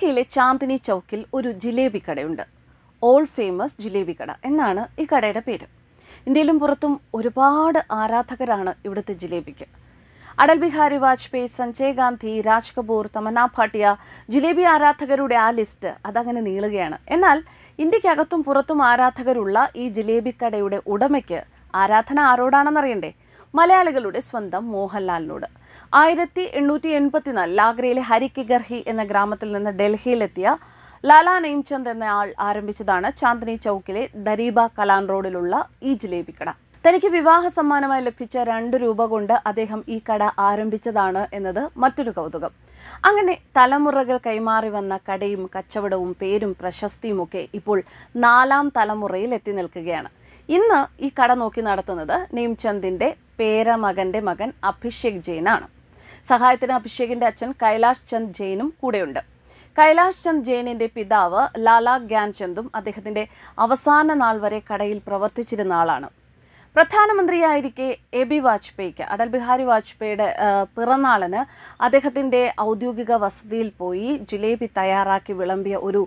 ഡൽഹിയിലെ ചാന്ദിനി ചൗക്കിൽ ഒരു ജിലേബി കടയുണ്ട് ഓൾ ഫേമസ് ജിലേബി കട എന്നാണ് ഈ കടയുടെ പേര് ഇന്ത്യയിലും പുറത്തും ഒരുപാട് ആരാധകരാണ് ഇവിടുത്തെ ജിലേബിക്ക് അടൽ ബിഹാരി വാജ്പേയി സഞ്ജയ് ഗാന്ധി രാജ് കപൂർ തമന്ന ഭാട്ടിയ ജിലേബി ആരാധകരുടെ ആ ലിസ്റ്റ് അതങ്ങനെ നീളുകയാണ് എന്നാൽ ഇന്ത്യക്കകത്തും പുറത്തും ആരാധകരുള്ള ഈ ജിലേബി കടയുടെ ഉടമയ്ക്ക് ആരാധന ആരോടാണെന്നറിയണ്ടേ മലയാളികളുടെ സ്വന്തം മോഹൻലാലിനോട് ആയിരത്തി എണ്ണൂറ്റി എൺപത്തിനാല് ലാഗ്രയിലെ ഹരിക്കി ഗർഹി എന്ന ഗ്രാമത്തിൽ നിന്ന് ഡൽഹിയിലെത്തിയ ലാലാ നെയ്ംചന്ദ് എന്നയാൾ ആരംഭിച്ചതാണ് ചാന്ദിനി ചൗക്കിലെ ദരീബ കലാൻ റോഡിലുള്ള ഈ ജിലേബി കട തനിക്ക് വിവാഹ സമ്മാനമായി ലഭിച്ച രണ്ട് രൂപ കൊണ്ട് അദ്ദേഹം ഈ കട ആരംഭിച്ചതാണ് എന്നത് മറ്റൊരു കൗതുകം അങ്ങനെ തലമുറകൾ കൈമാറി വന്ന കടയും കച്ചവടവും പേരും പ്രശസ്തിയുമൊക്കെ ഇപ്പോൾ നാലാം തലമുറയിൽ എത്തി നിൽക്കുകയാണ് ഇന്ന് ഈ കട നോക്കി നടത്തുന്നത് നെയ്ംചന്ദിന്റെ പേരമകൻ്റെ മകൻ അഭിഷേക് ജെയിനാണ് സഹായത്തിന് അഭിഷേകിന്റെ അച്ഛൻ കൈലാഷ് ചന്ദ് ജെയിനും കൂടെയുണ്ട് കൈലാഷ് ചന്ദ് ജെയിനിന്റെ പിതാവ് ലാലാ ഗ്യാൻചന്ദും അദ്ദേഹത്തിന്റെ അവസാന നാൾ വരെ കടയിൽ പ്രവർത്തിച്ചിരുന്ന ആളാണ് പ്രധാനമന്ത്രിയായിരിക്കെ എ ബി വാജ്പേയിക്ക് അടൽ ബിഹാരി വാജ്പേയിയുടെ പിറന്നാളിന് അദ്ദേഹത്തിൻ്റെ ഔദ്യോഗിക വസതിയിൽ പോയി ജിലേബി തയ്യാറാക്കി വിളമ്പിയ ഒരു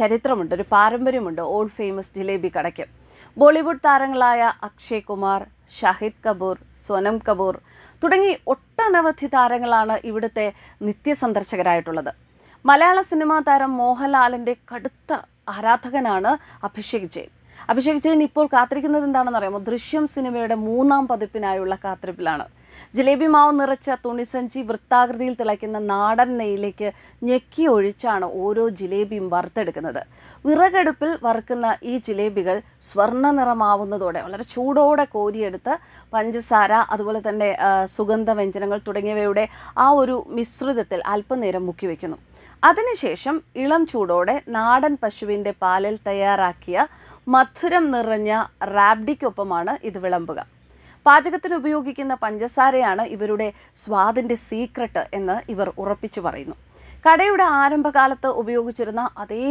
ചരിത്രമുണ്ട് ഒരു പാരമ്പര്യമുണ്ട് ഓൾഡ് ഫേമസ് ജിലേബി കടയ്ക്ക് ബോളിവുഡ് താരങ്ങളായ അക്ഷയ് കുമാർ ഷാഹിദ് കപൂർ സോനം കപൂർ തുടങ്ങി ഒട്ടനവധി താരങ്ങളാണ് ഇവിടുത്തെ നിത്യസന്ദർശകരായിട്ടുള്ളത് മലയാള സിനിമാ താരം മോഹൻലാലിൻ്റെ കടുത്ത ആരാധകനാണ് അഭിഷേക് ജെയിൻ അഭിഷേക് ജെയിൻ ഇപ്പോൾ കാത്തിരിക്കുന്നത് എന്താണെന്ന് അറിയാമോ ദൃശ്യം സിനിമയുടെ മൂന്നാം പതിപ്പിനായുള്ള കാത്തിരിപ്പിലാണ് ജിലേബി മാവ് നിറച്ച തുണിസഞ്ചി വൃത്താകൃതിയിൽ തിളയ്ക്കുന്ന നാടൻ നെയ്യിലേക്ക് ഞെക്കി ഒഴിച്ചാണ് ഓരോ ജിലേബിയും വറുത്തെടുക്കുന്നത് വിറകടുപ്പിൽ വറുക്കുന്ന ഈ ജിലേബികൾ സ്വർണ്ണ നിറമാവുന്നതോടെ വളരെ ചൂടോടെ കോരിയെടുത്ത് പഞ്ചസാര അതുപോലെ തന്നെ സുഗന്ധ വ്യഞ്ജനങ്ങൾ തുടങ്ങിയവയുടെ ആ ഒരു മിശ്രിതത്തിൽ അല്പനേരം മുക്കി വയ്ക്കുന്നു അതിനുശേഷം ഇളം ചൂടോടെ നാടൻ പശുവിൻ്റെ പാലിൽ തയ്യാറാക്കിയ മധുരം നിറഞ്ഞ റാബ്ഡിക്കൊപ്പമാണ് ഇത് വിളമ്പുക പാചകത്തിന് ഉപയോഗിക്കുന്ന പഞ്ചസാരയാണ് ഇവരുടെ സ്വാദിൻ്റെ സീക്രട്ട് എന്ന് ഇവർ ഉറപ്പിച്ചു പറയുന്നു കടയുടെ ആരംഭകാലത്ത് ഉപയോഗിച്ചിരുന്ന അതേ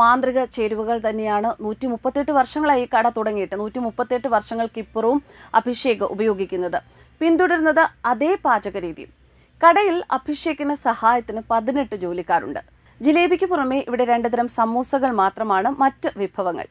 മാന്ത്രിക ചേരുവകൾ തന്നെയാണ് നൂറ്റി മുപ്പത്തെട്ട് വർഷങ്ങളായി ഈ കട തുടങ്ങിയിട്ട് നൂറ്റി മുപ്പത്തെട്ട് വർഷങ്ങൾക്കിപ്പുറവും അഭിഷേക് ഉപയോഗിക്കുന്നത് പിന്തുടരുന്നത് അതേ പാചകരീതി കടയിൽ അഭിഷേകിന് സഹായത്തിന് പതിനെട്ട് ജോലിക്കാരുണ്ട് ജിലേബിക്ക് പുറമെ ഇവിടെ രണ്ടുതരം സമൂസകൾ മാത്രമാണ് മറ്റ് വിഭവങ്ങൾ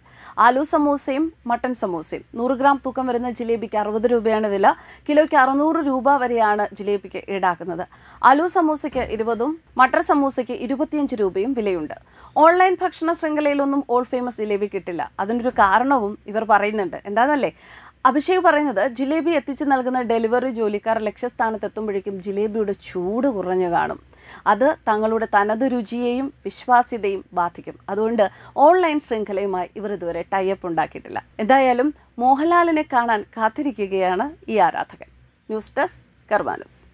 ആലു സമൂസയും മട്ടൻ സമൂസയും നൂറ് ഗ്രാം തൂക്കം വരുന്ന ജിലേബിക്ക് അറുപത് രൂപയാണ് വില കിലോയ്ക്ക് അറുന്നൂറ് രൂപ വരെയാണ് ജിലേബിക്ക് ഈടാക്കുന്നത് ആലു സമൂസയ്ക്ക് ഇരുപതും മട്ടർ സമൂസയ്ക്ക് ഇരുപത്തിയഞ്ച് രൂപയും വിലയുണ്ട് ഓൺലൈൻ ഭക്ഷണ ശൃംഖലയിലൊന്നും ഓൾ ഫേമസ് ജിലേബി കിട്ടില്ല അതിനൊരു കാരണവും ഇവർ പറയുന്നുണ്ട് എന്താണല്ലേ അഭിഷേക് പറയുന്നത് ജിലേബി എത്തിച്ചു നൽകുന്ന ഡെലിവറി ജോലിക്കാർ ലക്ഷ്യസ്ഥാനത്തെത്തുമ്പോഴേക്കും ജിലേബിയുടെ ചൂട് കുറഞ്ഞു കാണും അത് തങ്ങളുടെ തനത് രുചിയെയും വിശ്വാസ്യതയും ബാധിക്കും അതുകൊണ്ട് ഓൺലൈൻ ശൃംഖലയുമായി ഇവർ ഇതുവരെ ടൈപ്പ് ഉണ്ടാക്കിയിട്ടില്ല എന്തായാലും മോഹൻലാലിനെ കാണാൻ കാത്തിരിക്കുകയാണ് ഈ ആരാധകൻ ന്യൂസ് ഡെസ്ക് കർമാനൂസ്